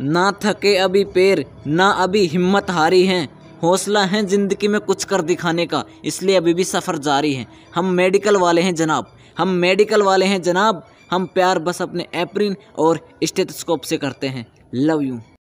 ना थके अभी पैर ना अभी हिम्मत हारी हैं हौसला है ज़िंदगी में कुछ कर दिखाने का इसलिए अभी भी सफ़र जारी है हम मेडिकल वाले हैं जनाब हम मेडिकल वाले हैं जनाब हम प्यार बस अपने एप्रिन और स्टेथोस्कोप से करते हैं लव यू